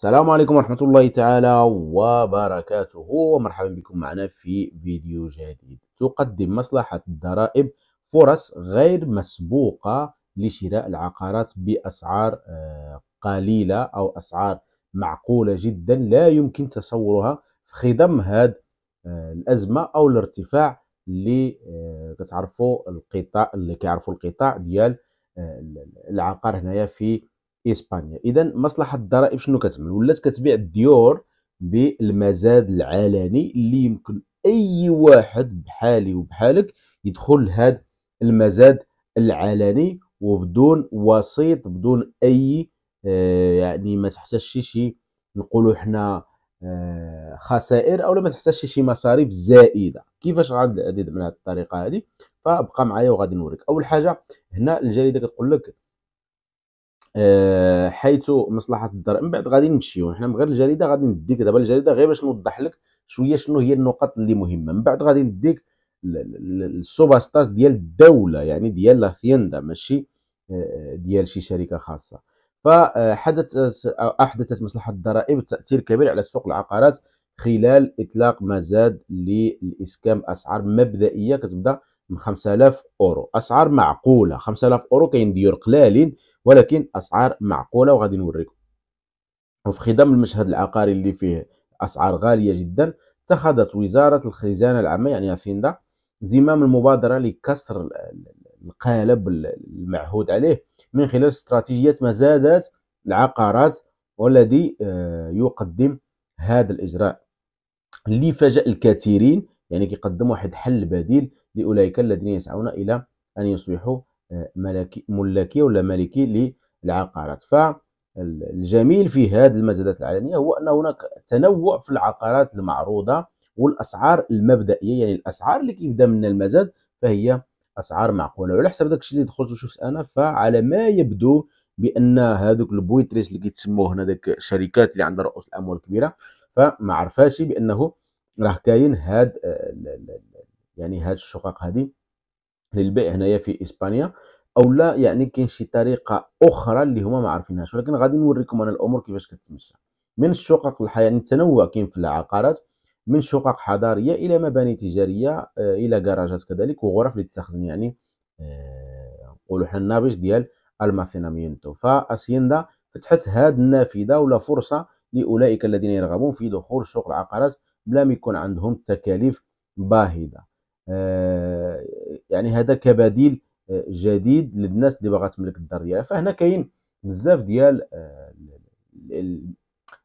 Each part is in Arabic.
السلام عليكم ورحمة الله تعالى وبركاته ومرحبا بكم معنا في فيديو جديد تقدم مصلحة الضرائب فرص غير مسبوقة لشراء العقارات بأسعار آه، قليلة أو أسعار معقولة جدا لا يمكن تصورها في خضم هذه آه، الأزمة أو الارتفاع اللي آه، كتعرفوا القطاع اللي كيعرفوا القطاع ديال العقار هنايا في اسبانيا اذا مصلحه الضرائب شنو كتعمل ولات كتبيع الديور بالمزاد العلني اللي يمكن اي واحد بحالي وبحالك يدخل لهذا المزاد العلني وبدون وسيط بدون اي آه، يعني ما تحتاجش شي نقولوا حنا آه، خسائر او ما تحتاجش شي مصاريف زائده كيفاش غادي من هذه الطريقه هذه فابقى معايا وغادي نوريك اول حاجه هنا الجريده كتقول لك آه، حيث مصلحه الدار من بعد غادي نمشيو حنا من غير الجريده غادي نديك دابا الجريده غير باش نوضح لك شويه شنو هي النقط اللي مهمه من بعد غادي نديك السوباستاس ديال الدوله يعني ديال لافيندا ماشي آه، آه، ديال شي شركه خاصه فحدثت احدثت مصلحه الضرائب تاثير كبير على سوق العقارات خلال اطلاق مزاد للاسكان اسعار مبدئيه كتبدا ب 5000 اورو اسعار معقوله 5000 اورو كاين ديور قلالين ولكن اسعار معقوله وغادي نوريكم وفي خضم المشهد العقاري اللي فيه اسعار غاليه جدا اتخذت وزاره الخزانه العامه يعني افيندا زمام المبادره لكسر القالب المعهود عليه من خلال استراتيجيه مزادات العقارات والذي آه، يقدم هذا الاجراء اللي فاجأ الكثيرين يعني كيقدم واحد حل بديل لاولئك الذين يسعون الى ان يصبحوا ملكي آه، ملاكي ولا مالكي للعقارات فالجميل في هذه المزادات العالميه هو ان هناك تنوع في العقارات المعروضه والاسعار المبدئيه يعني الاسعار اللي كيبدا منها المزاد فهي اسعار معقوله وعلى حسب داكشي اللي دخلت وشفت انا فعلى ما يبدو بان هذوك البويتريس اللي كيتسموه هنا داك الشركات اللي عندها رؤوس الاموال الكبيره فما عرفاش بانه راه كاين هاد آه، يعني هاد الشقق هذه للبيع هنايا في اسبانيا او لا يعني كاين شي طريقه اخرى اللي هما ما عارفينهاش ولكن غادي نوريكم انا الامور كيفاش كتمشى من الشقق الحياه يعني التنوع كاين في العقارات من شقق حضاريه الى مباني تجاريه آه، الى كراجات كذلك وغرف للتخزين يعني آه، نقولوا حنا النابج ديال الماسينامينتو فاسيندا فتحت هاد النافذه ولا فرصه لاولئك الذين يرغبون في دخول سوق العقارات بلا ما يكون عندهم تكاليف باهظه آه يعني هذا كبديل آه، جديد للناس اللي باغا تملك الدار ديالها فهنا كاين بزاف ديال آه،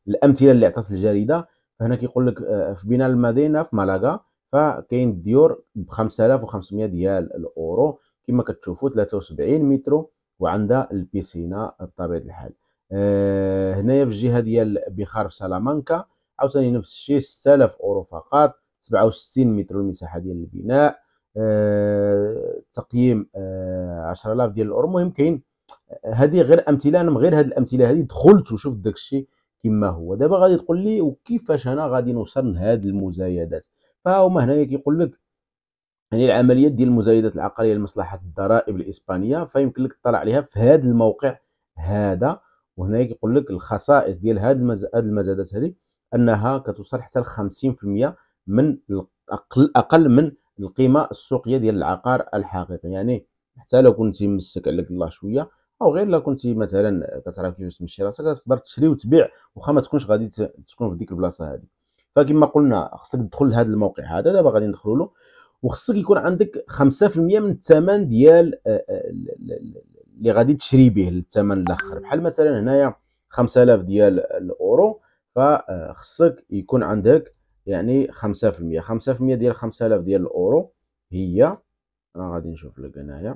الامثله اللي عطات الجريده فهنا كيقول لك آه، في بناء المدينه في مالاغا فكاين الديور ب 5500 ديال الاورو كما كتشوفوا 73 متر وعندها البيسينه بطبيعه الحال أه هنايا في الجهه ديال بخار سلامانكا عاوتاني نفس الشيء 6000 اورو فقط 67 متر المساحه ديال البناء آه تقييم آه 10000 ديال الاورو المهم كاين آه، هذه غير امثله انا من غير هذه الامثله هذه دخلت وشفت داك الشيء كما هو دابا غادي تقول لي وكيفاش انا غادي نوصل لهاد المزايدات فهما هنايا كيقول لك يعني العمليات ديال المزايدات العقاريه لمصلحه الضرائب الاسبانيه فيمكن لك تطلع عليها في هذا الموقع هذا وهنا كيقول لك الخصائص ديال هاد المزايدات المزادات هذه انها كتوصل حتى ل 50% من اقل اقل من القيمه السوقيه ديال العقار الحقيقي يعني حتى لو كنتي مسك عليك الله شويه او غير لو كنتي مثلا كتعرف كيفاش تمشي راسك تقدر تشري وتبيع واخا ما تكونش غادي تكون في ديك البلاصه هذه فكما قلنا خصك تدخل لهذا الموقع هذا دابا غادي ندخلوا له وخصك يكون عندك 5% من الثمن ديال آه، آه، اللي غادي تشري به الثمن الاخر بحال مثلا هنايا 5000 ديال الاورو فخصك يكون عندك يعني خمسة في المية خمسة في المية ديال خمسة آلاف ديال الأورو هي أنا غادي نشوف لك هنايا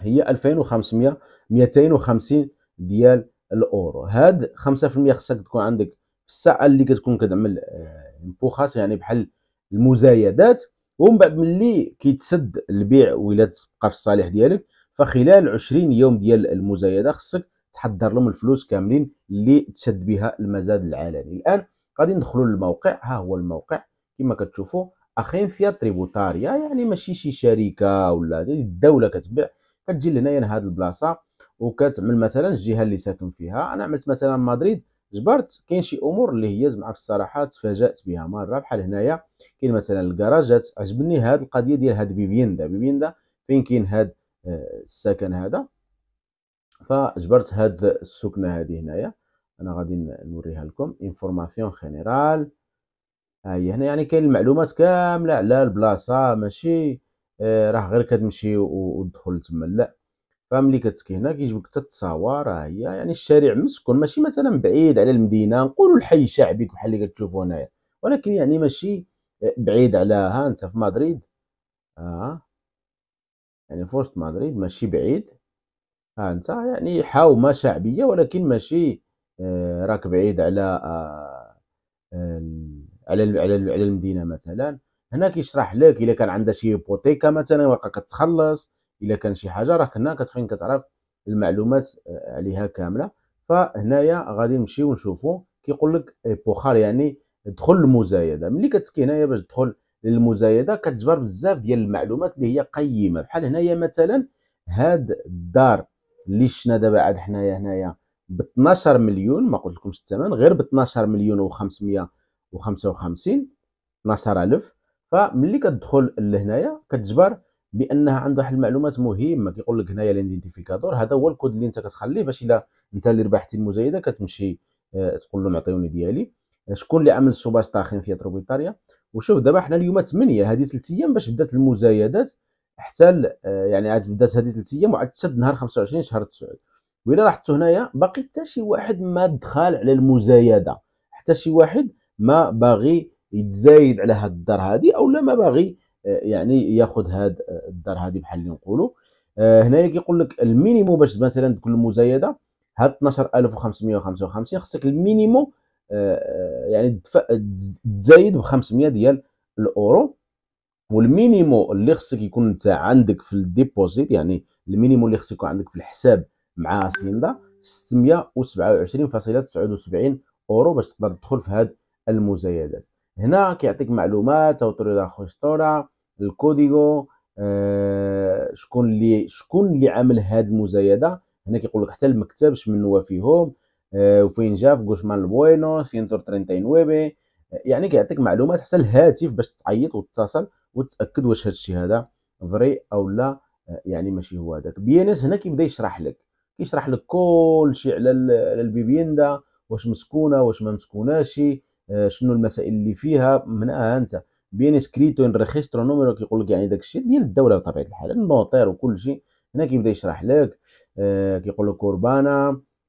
هي ألفين وخمسمية ميتين وخمسين ديال الأورو هاد خمسة في المية خصك تكون عندك في الساعة اللي كتكون كتعمل آه، بوخاس يعني بحال المزايدات ومن بعد ملي كيتسد البيع ولا تبقى في الصالح ديالك فخلال 20 يوم ديال المزايده خصك تحضر لهم الفلوس كاملين اللي تشد بها المزاد العالمي الان غادي ندخلوا للموقع ها هو الموقع كما كتشوفوا اخين فيا تريبوتاريا يعني ماشي شي شركه ولا الدوله كتبيع كتجي لهنايا لهاد البلاصه وكتعمل مثلا الجهه اللي ساكن فيها انا عملت مثلا مدريد جبرت كاين شي امور اللي هي زعما في الصراحه تفاجات بها مره بحال هنايا كاين مثلا الكراجات عجبني هاد القضيه ديال هاد بيبيندا بيبيندا فين كاين هاد آه، السكن هذا فجبرت هاد السكنه هذه هنايا انا غادي نوريها لكم انفورماسيون جينيرال ها هي هنا يعني كاين المعلومات كامله على البلاصه ماشي آه، راه غير كتمشي وتدخل تما لا فملي كتكي هنا كيجيبك حتى التصاور ها هي يعني الشارع مسكون ماشي مثلا بعيد على المدينه نقولوا الحي شعبي بحال اللي كتشوفوا هنايا ولكن يعني ماشي آه، بعيد على ها انت في مدريد اه يعني في وسط مدريد ماشي بعيد ها انت يعني حاومه شعبيه ولكن ماشي آه راك بعيد على آه, آه، على على على المدينه مثلا هنا كيشرح لك الا كان عندها شي بوتيكا مثلا وراك كتخلص الا كان شي حاجه راك هنا كتفين كتعرف المعلومات آه، عليها كامله فهنايا غادي نمشيو نشوفو كيقول لك إيه، بوخار يعني دخل المزايده ملي كتكي هنايا باش تدخل للمزايده كتجبر بزاف ديال المعلومات اللي هي قيمه بحال هنايا مثلا هاد الدار اللي شفنا دابا عاد حنايا هنايا ب 12 مليون ما قلت لكمش الثمن غير ب 12 مليون و555 12000 فملي كتدخل لهنايا كتجبر بانها عندها واحد المعلومات مهمه كيقول لك هنايا ليدينتيفيكاتور هذا هو الكود اللي انت كتخليه باش الا انت اللي ربحتي المزايده كتمشي آه، تقول لهم عطيوني ديالي شكون اللي عمل السوباستاخين في تروبيتاريا وشوف دابا حنا اليوم 8 هذه 3 ايام باش بدات المزايدات حتى آه، يعني عاد بدات هذه ثلاث ايام وعاد حتى نهار 25 شهر 9 وإلا لاحظتوا هنايا باقي حتى شي واحد ما دخل على المزايده حتى شي واحد ما باغي يتزايد على هاد الدار هادي او لا ما باغي آه، يعني ياخذ هاد آه، الدار هادي بحال اللي نقولوا هنايا كيقول لك المينيمو باش مثلا تكون المزايده هاد 12555 خصك المينيمو يعني تزايد ب 500 ديال الاورو والمينيمو اللي خصك يكون انت عندك في الديبوزيت يعني المينيمو اللي خصك يكون عندك في الحساب مع سيندا 627.79 اورو باش تقدر تدخل في هاد المزايدات هنا كيعطيك معلومات او اوتوريدا خستوره الكوديغو آه شكون اللي شكون اللي عمل هاد المزايده هنا كيقول لك حتى المكتب شمن هو فيهم آه وفين جا في غوشمان البوينو 139 يعني كيعطيك معلومات حتى الهاتف باش تعيط وتتصل وتاكد واش الشيء هذا فري او لا آه، يعني ماشي هو هذاك بي ان اس هنا كيبدا يشرح لك كيشرح لك كلشي على البيبيندا واش مسكونه واش ما مسكوناش آه، شنو المسائل اللي فيها من اه انت بين سكريتو ريجسترو نوميرو كيقول لك يعني داك الشيء ديال الدوله بطبيعه الحال النوطير وكلشي هنا كيبدا يشرح لك آه، كيقول لك كوربانا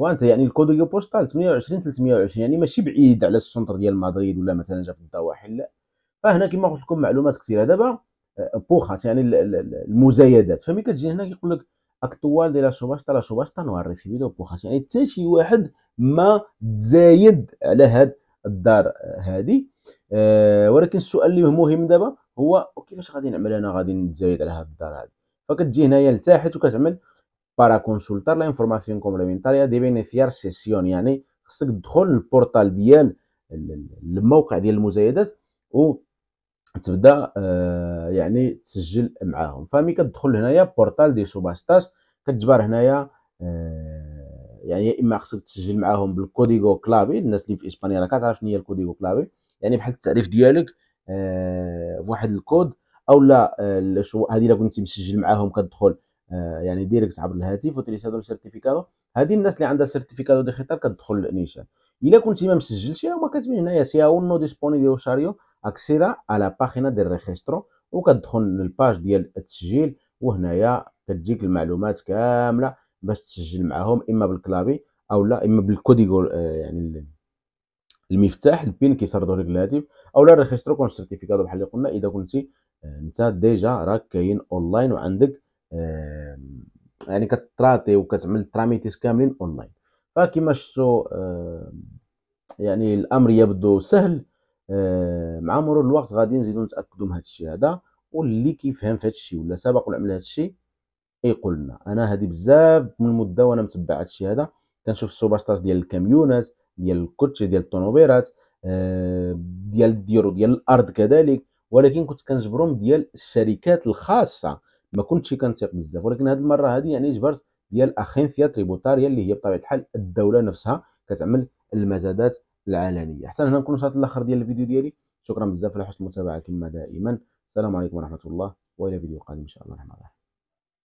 وانت يعني الكوديو بوستال 28 320 يعني ماشي بعيد على السنتر ديال مدريد ولا مثلا جا في الضواحي لا فهنا كما قلت لكم معلومات كثيره دابا آه، بوخات يعني المزايدات فمن كتجي هنا كيقول لك اكطوال ديال سوباستا لا سوباستا نو ريسيبيدو بوخات يعني حتى شي واحد ما تزايد على هاد الدار هادي أه ولكن السؤال اللي مهم دابا هو كيفاش غادي نعمل انا غادي نتزايد على هاد الدار هادي فكتجي هنايا لتحت وكتعمل Para consultar la información complementaria debe iniciar سيسيون يعني خصك تدخل للبورتال ديال الموقع ديال المزايدات و تبدا يعني تسجل معاهم فملي كتدخل هنايا بورتال دي سوباستاج كتجبر هنايا يعني يا اما خصك تسجل معاهم بالكوديغو كلابي الناس اللي في اسبانيا راه كتعرف شنو هي الكوديغو كلابي يعني بحال التعريف ديالك بواحد الكود اولا هذه الا كنتي مسجل معاهم كتدخل آه، يعني ديريكت عبر الهاتف وتريش هذا السيرتيفيكادو هذه الناس اللي عندها سيرتيفيكادو دي خطر كتدخل نيشان الا كنتي ما مسجلتي هما كاتبين هنايا سي اون نو ديسبونيبل وشاريو اكسيدا على باخينا ديال ريجسترو وكتدخل للباج ديال التسجيل وهنايا كتجيك المعلومات كامله باش تسجل معاهم اما بالكلابي او لا اما بالكوديغو آه، يعني المفتاح البين كيسردو لك الهاتف او لا ريجسترو كون سيرتيفيكادو بحال اللي قلنا اذا كنتي انت آه، ديجا راك كاين اونلاين وعندك يعني كتراطي وكتعمل تراميتيس كاملين اونلاين فكما شفتوا يعني الامر يبدو سهل مع مرور الوقت غادي نزيدو نتاكدوا من هذا الشيء هذا واللي كيفهم في هذا الشيء ولا سبق ولا عمل هذا الشيء يقول لنا انا هذه بزاف من المده وانا متبع هذا الشيء هذا كنشوف السوبر ديال الكاميونات ديال الكوتشي ديال الطوموبيلات ديال الديور وديال الارض كذلك ولكن كنت كنجبرهم ديال الشركات الخاصه ما كنتش كنثيق بزاف ولكن هذه المره هذه يعني جبرت ديال اخينفيا تريبوتاريا اللي هي بطبيعه الحال الدوله نفسها كتعمل المزادات العلنيه حتى هنا نكون وصلت الاخر ديال الفيديو ديالي شكرا بزاف على حسن المتابعه كما دائما السلام عليكم ورحمه الله والى فيديو قادم ان شاء الله الرحمن الرحيم